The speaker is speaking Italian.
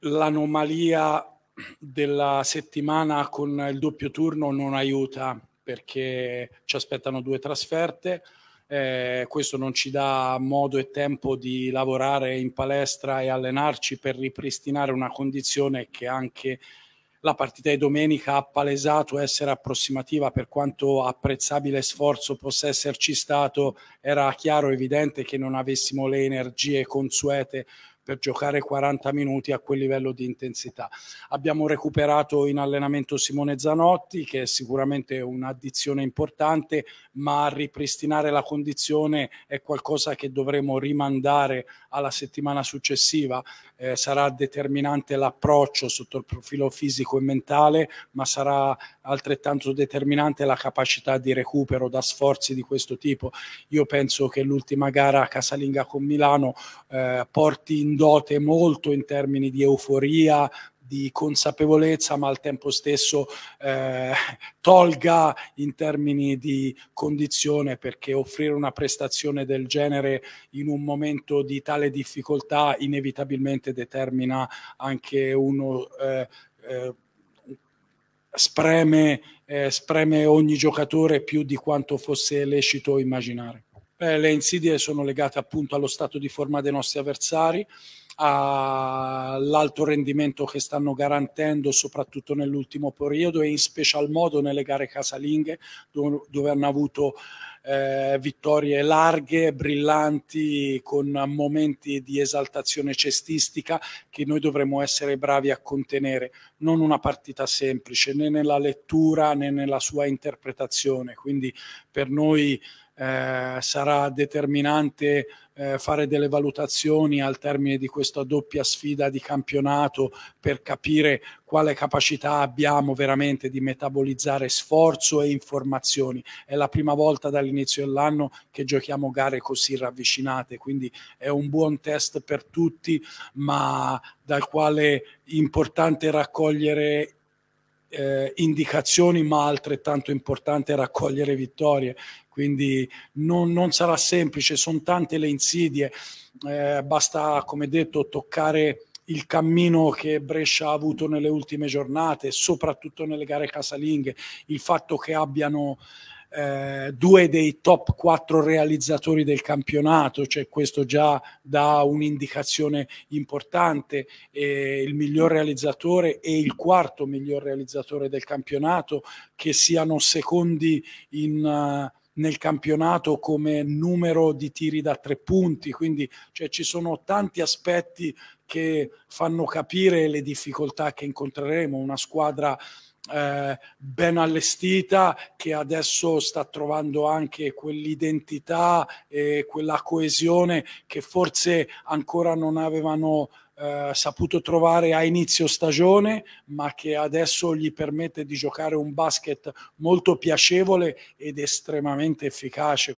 l'anomalia della settimana con il doppio turno non aiuta perché ci aspettano due trasferte. Eh, questo non ci dà modo e tempo di lavorare in palestra e allenarci per ripristinare una condizione che anche la partita di domenica ha palesato essere approssimativa per quanto apprezzabile sforzo possa esserci stato era chiaro e evidente che non avessimo le energie consuete per giocare 40 minuti a quel livello di intensità. Abbiamo recuperato in allenamento Simone Zanotti, che è sicuramente un'addizione importante, ma ripristinare la condizione è qualcosa che dovremo rimandare alla settimana successiva. Eh, sarà determinante l'approccio sotto il profilo fisico e mentale, ma sarà altrettanto determinante la capacità di recupero da sforzi di questo tipo. Io penso che l'ultima gara casalinga con Milano eh, porti in dote molto in termini di euforia, di consapevolezza, ma al tempo stesso eh, tolga in termini di condizione, perché offrire una prestazione del genere in un momento di tale difficoltà inevitabilmente determina anche uno eh, eh, spreme, eh, spreme ogni giocatore più di quanto fosse lecito immaginare eh, le insidie sono legate appunto allo stato di forma dei nostri avversari, all'alto rendimento che stanno garantendo soprattutto nell'ultimo periodo e in special modo nelle gare casalinghe dove, dove hanno avuto eh, vittorie larghe, brillanti, con momenti di esaltazione cestistica che noi dovremmo essere bravi a contenere. Non una partita semplice né nella lettura né nella sua interpretazione, quindi per noi eh, sarà determinante eh, fare delle valutazioni al termine di questa doppia sfida di campionato per capire quale capacità abbiamo veramente di metabolizzare sforzo e informazioni. È la prima volta dall'inizio dell'anno che giochiamo gare così ravvicinate, quindi è un buon test per tutti, ma dal quale è importante raccogliere eh, indicazioni, ma altrettanto importante raccogliere vittorie. Quindi non, non sarà semplice, sono tante le insidie, eh, basta, come detto, toccare il cammino che Brescia ha avuto nelle ultime giornate, soprattutto nelle gare casalinghe, il fatto che abbiano eh, due dei top quattro realizzatori del campionato, cioè questo già dà un'indicazione importante, eh, il miglior realizzatore e il quarto miglior realizzatore del campionato, che siano secondi in... Uh, nel campionato come numero di tiri da tre punti, quindi cioè, ci sono tanti aspetti che fanno capire le difficoltà che incontreremo, una squadra eh, ben allestita che adesso sta trovando anche quell'identità e quella coesione che forse ancora non avevano eh, saputo trovare a inizio stagione, ma che adesso gli permette di giocare un basket molto piacevole ed estremamente efficace.